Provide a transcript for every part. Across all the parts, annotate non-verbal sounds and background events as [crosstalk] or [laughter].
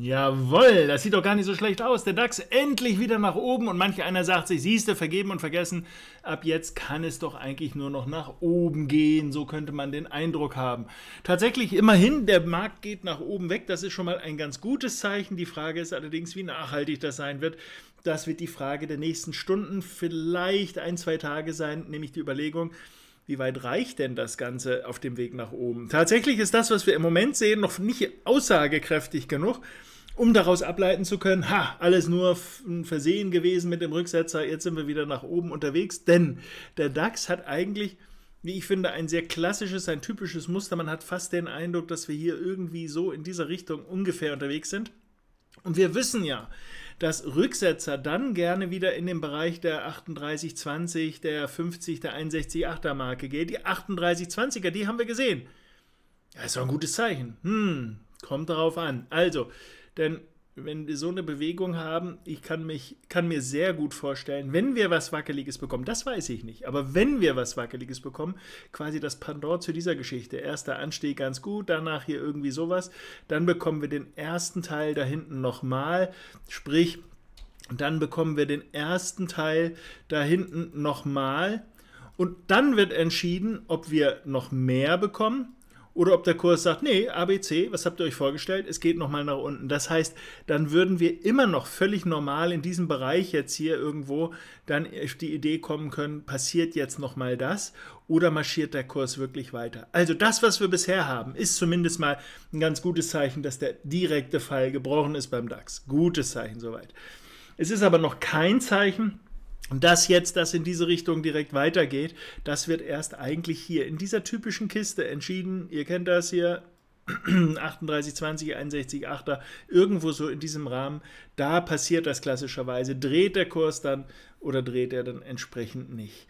Jawohl, das sieht doch gar nicht so schlecht aus. Der DAX endlich wieder nach oben und manch einer sagt sich, siehste, vergeben und vergessen, ab jetzt kann es doch eigentlich nur noch nach oben gehen. So könnte man den Eindruck haben. Tatsächlich immerhin, der Markt geht nach oben weg. Das ist schon mal ein ganz gutes Zeichen. Die Frage ist allerdings, wie nachhaltig das sein wird. Das wird die Frage der nächsten Stunden, vielleicht ein, zwei Tage sein, nämlich die Überlegung, wie weit reicht denn das Ganze auf dem Weg nach oben? Tatsächlich ist das, was wir im Moment sehen, noch nicht aussagekräftig genug, um daraus ableiten zu können, ha, alles nur ein Versehen gewesen mit dem Rücksetzer, jetzt sind wir wieder nach oben unterwegs, denn der DAX hat eigentlich wie ich finde, ein sehr klassisches, ein typisches Muster. Man hat fast den Eindruck, dass wir hier irgendwie so in dieser Richtung ungefähr unterwegs sind. Und wir wissen ja, dass Rücksetzer dann gerne wieder in den Bereich der 3820, der 50, der 61,8er Marke geht. Die 3820er, die haben wir gesehen. Das ist doch ein gutes Zeichen. Hm, kommt darauf an. Also, denn wenn wir so eine Bewegung haben, ich kann, mich, kann mir sehr gut vorstellen, wenn wir was Wackeliges bekommen, das weiß ich nicht, aber wenn wir was Wackeliges bekommen, quasi das Pendant zu dieser Geschichte. Erster Anstieg ganz gut, danach hier irgendwie sowas, dann bekommen wir den ersten Teil da hinten nochmal, sprich, dann bekommen wir den ersten Teil da hinten nochmal und dann wird entschieden, ob wir noch mehr bekommen oder ob der Kurs sagt, nee, ABC, was habt ihr euch vorgestellt? Es geht nochmal nach unten. Das heißt, dann würden wir immer noch völlig normal in diesem Bereich jetzt hier irgendwo dann auf die Idee kommen können, passiert jetzt nochmal das oder marschiert der Kurs wirklich weiter? Also das, was wir bisher haben, ist zumindest mal ein ganz gutes Zeichen, dass der direkte Fall gebrochen ist beim DAX. Gutes Zeichen soweit. Es ist aber noch kein Zeichen, und dass jetzt das in diese Richtung direkt weitergeht, das wird erst eigentlich hier in dieser typischen Kiste entschieden. Ihr kennt das hier, 38, 20, 61, 8er, irgendwo so in diesem Rahmen, da passiert das klassischerweise. Dreht der Kurs dann oder dreht er dann entsprechend nicht.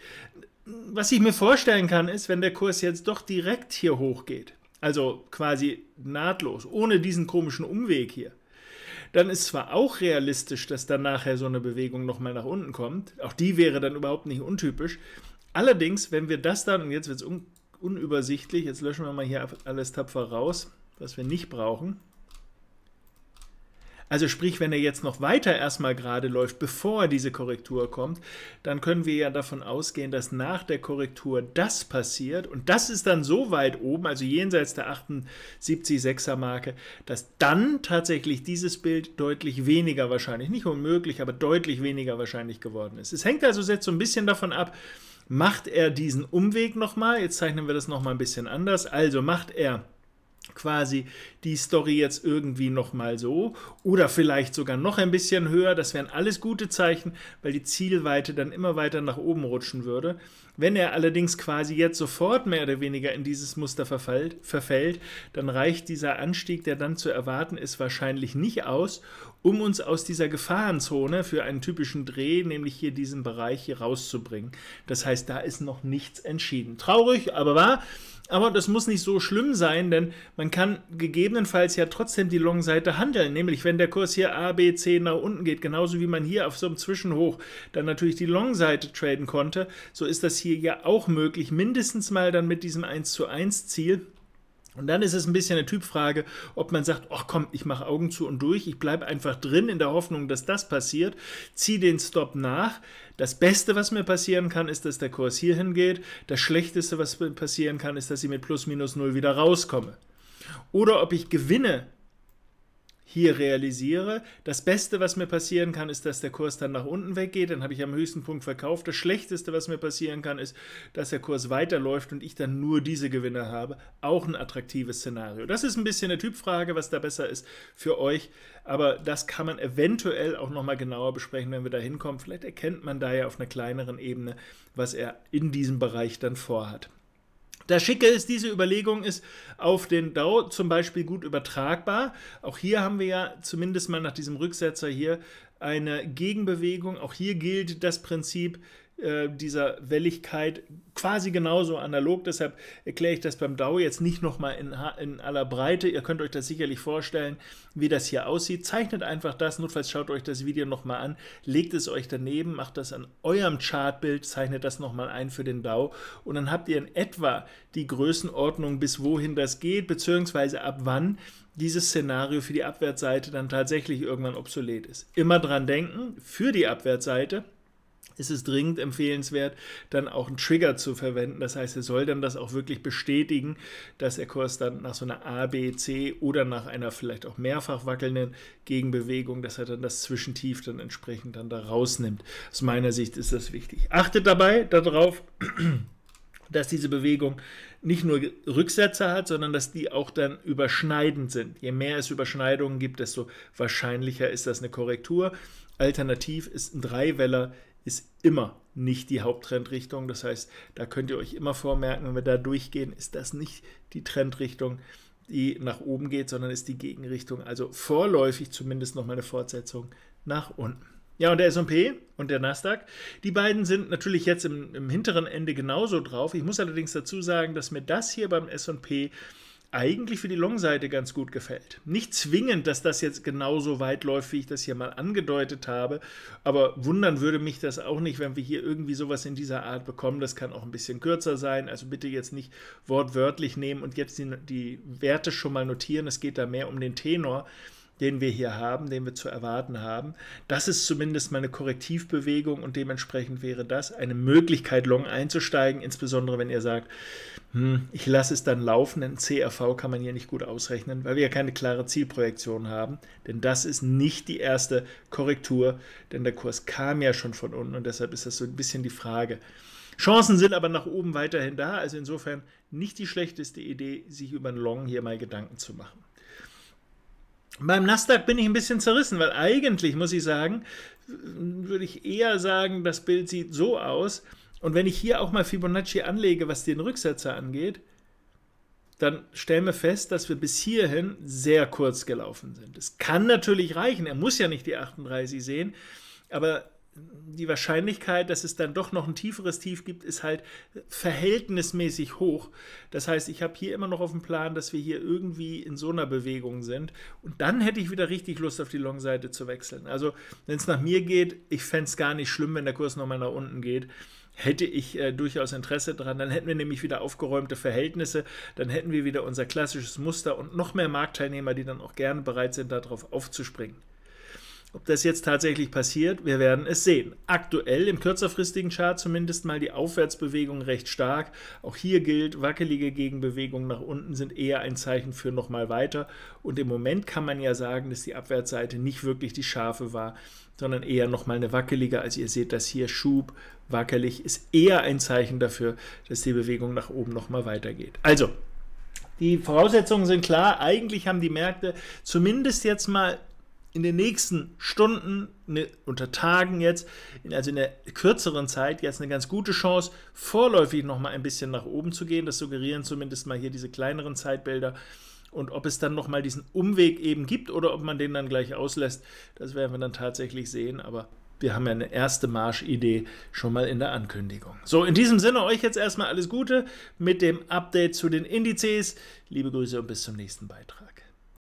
Was ich mir vorstellen kann, ist, wenn der Kurs jetzt doch direkt hier hochgeht, also quasi nahtlos, ohne diesen komischen Umweg hier, dann ist zwar auch realistisch, dass dann nachher so eine Bewegung nochmal nach unten kommt. Auch die wäre dann überhaupt nicht untypisch. Allerdings, wenn wir das dann, und jetzt wird es un unübersichtlich, jetzt löschen wir mal hier alles tapfer raus, was wir nicht brauchen. Also sprich, wenn er jetzt noch weiter erstmal gerade läuft, bevor diese Korrektur kommt, dann können wir ja davon ausgehen, dass nach der Korrektur das passiert und das ist dann so weit oben, also jenseits der 78,6er Marke, dass dann tatsächlich dieses Bild deutlich weniger wahrscheinlich, nicht unmöglich, aber deutlich weniger wahrscheinlich geworden ist. Es hängt also jetzt so ein bisschen davon ab, macht er diesen Umweg nochmal, jetzt zeichnen wir das nochmal ein bisschen anders, also macht er quasi die Story jetzt irgendwie nochmal so oder vielleicht sogar noch ein bisschen höher. Das wären alles gute Zeichen, weil die Zielweite dann immer weiter nach oben rutschen würde. Wenn er allerdings quasi jetzt sofort mehr oder weniger in dieses Muster verfällt, verfällt, dann reicht dieser Anstieg, der dann zu erwarten ist, wahrscheinlich nicht aus, um uns aus dieser Gefahrenzone für einen typischen Dreh, nämlich hier diesen Bereich hier rauszubringen. Das heißt, da ist noch nichts entschieden. Traurig, aber wahr. Aber das muss nicht so schlimm sein, denn man kann gegebenenfalls ja trotzdem die Long-Seite handeln. Nämlich, wenn der Kurs hier A, B, C nach unten geht, genauso wie man hier auf so einem Zwischenhoch dann natürlich die Long-Seite traden konnte, so ist das hier hier ja auch möglich, mindestens mal dann mit diesem 1 zu 1 Ziel. Und dann ist es ein bisschen eine Typfrage, ob man sagt, ach komm, ich mache Augen zu und durch, ich bleibe einfach drin in der Hoffnung, dass das passiert, ziehe den Stop nach. Das Beste, was mir passieren kann, ist, dass der Kurs hier hingeht. Das Schlechteste, was passieren kann, ist, dass ich mit plus minus null wieder rauskomme. Oder ob ich gewinne hier realisiere. Das Beste, was mir passieren kann, ist, dass der Kurs dann nach unten weggeht. Dann habe ich am höchsten Punkt verkauft. Das Schlechteste, was mir passieren kann, ist, dass der Kurs weiterläuft und ich dann nur diese Gewinne habe. Auch ein attraktives Szenario. Das ist ein bisschen eine Typfrage, was da besser ist für euch. Aber das kann man eventuell auch nochmal genauer besprechen, wenn wir da hinkommen. Vielleicht erkennt man da ja auf einer kleineren Ebene, was er in diesem Bereich dann vorhat. Das Schicke ist, diese Überlegung ist auf den DAO zum Beispiel gut übertragbar. Auch hier haben wir ja zumindest mal nach diesem Rücksetzer hier eine Gegenbewegung. Auch hier gilt das Prinzip, äh, dieser Welligkeit quasi genauso analog. Deshalb erkläre ich das beim DAO jetzt nicht nochmal in, in aller Breite. Ihr könnt euch das sicherlich vorstellen, wie das hier aussieht. Zeichnet einfach das, notfalls schaut euch das Video nochmal an, legt es euch daneben, macht das an eurem Chartbild, zeichnet das nochmal ein für den DAO und dann habt ihr in etwa die Größenordnung, bis wohin das geht, beziehungsweise ab wann dieses Szenario für die Abwärtsseite dann tatsächlich irgendwann obsolet ist. Immer dran denken, für die Abwärtsseite ist es dringend empfehlenswert, dann auch einen Trigger zu verwenden. Das heißt, er soll dann das auch wirklich bestätigen, dass der Kurs dann nach so einer A, B, C oder nach einer vielleicht auch mehrfach wackelnden Gegenbewegung, dass er dann das Zwischentief dann entsprechend dann da rausnimmt. Aus meiner Sicht ist das wichtig. Achtet dabei darauf, [clears throat] dass diese Bewegung nicht nur Rücksätze hat, sondern dass die auch dann überschneidend sind. Je mehr es Überschneidungen gibt, desto wahrscheinlicher ist das eine Korrektur. Alternativ ist ein Dreiweller ist immer nicht die Haupttrendrichtung. Das heißt, da könnt ihr euch immer vormerken, wenn wir da durchgehen, ist das nicht die Trendrichtung, die nach oben geht, sondern ist die Gegenrichtung. Also vorläufig zumindest nochmal eine Fortsetzung nach unten. Ja, und der SP und der Nasdaq, die beiden sind natürlich jetzt im, im hinteren Ende genauso drauf. Ich muss allerdings dazu sagen, dass mir das hier beim SP eigentlich für die Long-Seite ganz gut gefällt. Nicht zwingend, dass das jetzt genauso weit läuft, wie ich das hier mal angedeutet habe, aber wundern würde mich das auch nicht, wenn wir hier irgendwie sowas in dieser Art bekommen. Das kann auch ein bisschen kürzer sein, also bitte jetzt nicht wortwörtlich nehmen und jetzt die, die Werte schon mal notieren. Es geht da mehr um den Tenor den wir hier haben, den wir zu erwarten haben. Das ist zumindest meine Korrektivbewegung und dementsprechend wäre das eine Möglichkeit, long einzusteigen, insbesondere wenn ihr sagt, hm, ich lasse es dann laufen, denn CRV kann man hier nicht gut ausrechnen, weil wir ja keine klare Zielprojektion haben, denn das ist nicht die erste Korrektur, denn der Kurs kam ja schon von unten und deshalb ist das so ein bisschen die Frage. Chancen sind aber nach oben weiterhin da, also insofern nicht die schlechteste Idee, sich über einen Long hier mal Gedanken zu machen. Beim Nasdaq bin ich ein bisschen zerrissen, weil eigentlich muss ich sagen, würde ich eher sagen, das Bild sieht so aus. Und wenn ich hier auch mal Fibonacci anlege, was den Rücksetzer angeht, dann stellen wir fest, dass wir bis hierhin sehr kurz gelaufen sind. Es kann natürlich reichen, er muss ja nicht die 38 sehen, aber die Wahrscheinlichkeit, dass es dann doch noch ein tieferes Tief gibt, ist halt verhältnismäßig hoch. Das heißt, ich habe hier immer noch auf dem Plan, dass wir hier irgendwie in so einer Bewegung sind. Und dann hätte ich wieder richtig Lust, auf die Long-Seite zu wechseln. Also, wenn es nach mir geht, ich fände es gar nicht schlimm, wenn der Kurs nochmal nach unten geht hätte ich äh, durchaus Interesse daran. Dann hätten wir nämlich wieder aufgeräumte Verhältnisse, dann hätten wir wieder unser klassisches Muster und noch mehr Marktteilnehmer, die dann auch gerne bereit sind, darauf aufzuspringen. Ob das jetzt tatsächlich passiert, wir werden es sehen. Aktuell im kürzerfristigen Chart zumindest mal die Aufwärtsbewegung recht stark. Auch hier gilt, wackelige Gegenbewegungen nach unten sind eher ein Zeichen für nochmal weiter. Und im Moment kann man ja sagen, dass die Abwärtsseite nicht wirklich die scharfe war, sondern eher nochmal eine wackelige. Also ihr seht das hier, Schub, wackelig, ist eher ein Zeichen dafür, dass die Bewegung nach oben nochmal weitergeht. Also, die Voraussetzungen sind klar. Eigentlich haben die Märkte zumindest jetzt mal in den nächsten Stunden, ne, unter Tagen jetzt, also in der kürzeren Zeit, jetzt eine ganz gute Chance, vorläufig nochmal ein bisschen nach oben zu gehen. Das suggerieren zumindest mal hier diese kleineren Zeitbilder. Und ob es dann nochmal diesen Umweg eben gibt oder ob man den dann gleich auslässt, das werden wir dann tatsächlich sehen. Aber wir haben ja eine erste Marschidee schon mal in der Ankündigung. So, in diesem Sinne euch jetzt erstmal alles Gute mit dem Update zu den Indizes. Liebe Grüße und bis zum nächsten Beitrag.